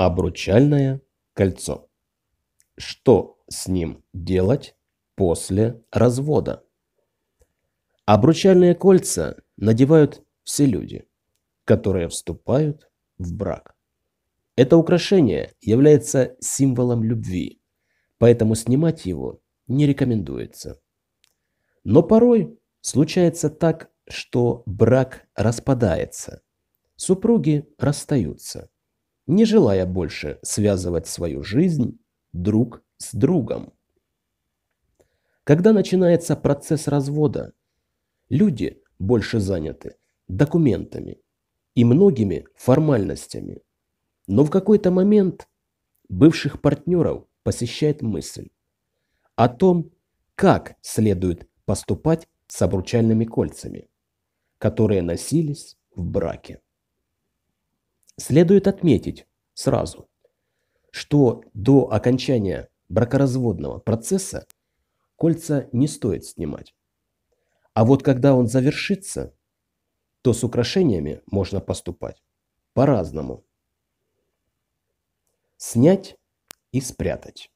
Обручальное кольцо. Что с ним делать после развода? Обручальные кольца надевают все люди, которые вступают в брак. Это украшение является символом любви, поэтому снимать его не рекомендуется. Но порой случается так, что брак распадается, супруги расстаются не желая больше связывать свою жизнь друг с другом. Когда начинается процесс развода, люди больше заняты документами и многими формальностями. Но в какой-то момент бывших партнеров посещает мысль о том, как следует поступать с обручальными кольцами, которые носились в браке. Следует отметить сразу, что до окончания бракоразводного процесса кольца не стоит снимать. А вот когда он завершится, то с украшениями можно поступать по-разному. Снять и спрятать.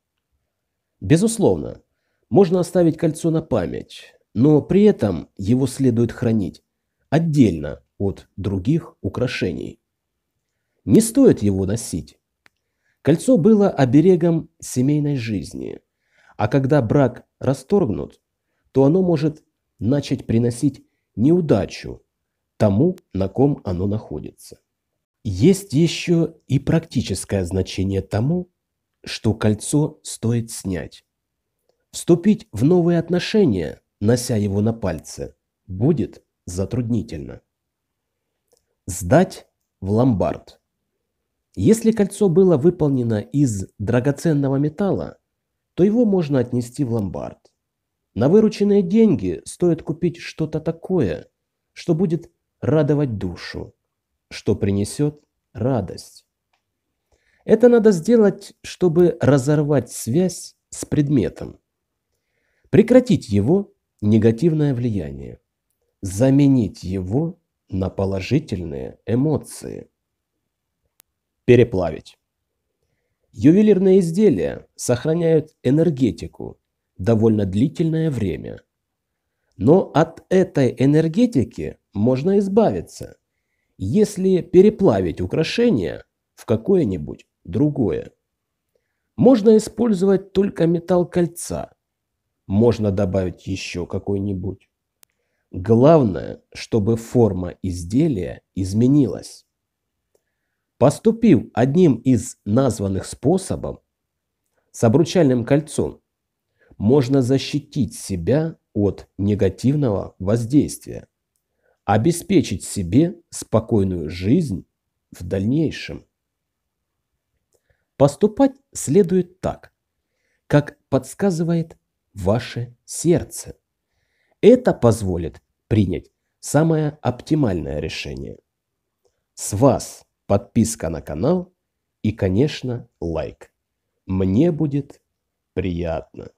Безусловно, можно оставить кольцо на память, но при этом его следует хранить отдельно от других украшений. Не стоит его носить. Кольцо было оберегом семейной жизни, а когда брак расторгнут, то оно может начать приносить неудачу тому, на ком оно находится. Есть еще и практическое значение тому, что кольцо стоит снять. Вступить в новые отношения, нося его на пальце, будет затруднительно. Сдать в ломбард – если кольцо было выполнено из драгоценного металла, то его можно отнести в ломбард. На вырученные деньги стоит купить что-то такое, что будет радовать душу, что принесет радость. Это надо сделать, чтобы разорвать связь с предметом, прекратить его негативное влияние, заменить его на положительные эмоции – переплавить. Ювелирные изделия сохраняют энергетику довольно длительное время. Но от этой энергетики можно избавиться, если переплавить украшение в какое-нибудь другое. Можно использовать только металл кольца. Можно добавить еще какой-нибудь. Главное, чтобы форма изделия изменилась поступив одним из названных способов с обручальным кольцом, можно защитить себя от негативного воздействия, обеспечить себе спокойную жизнь в дальнейшем. Поступать следует так, как подсказывает ваше сердце. Это позволит принять самое оптимальное решение. С вас подписка на канал и, конечно, лайк. Мне будет приятно.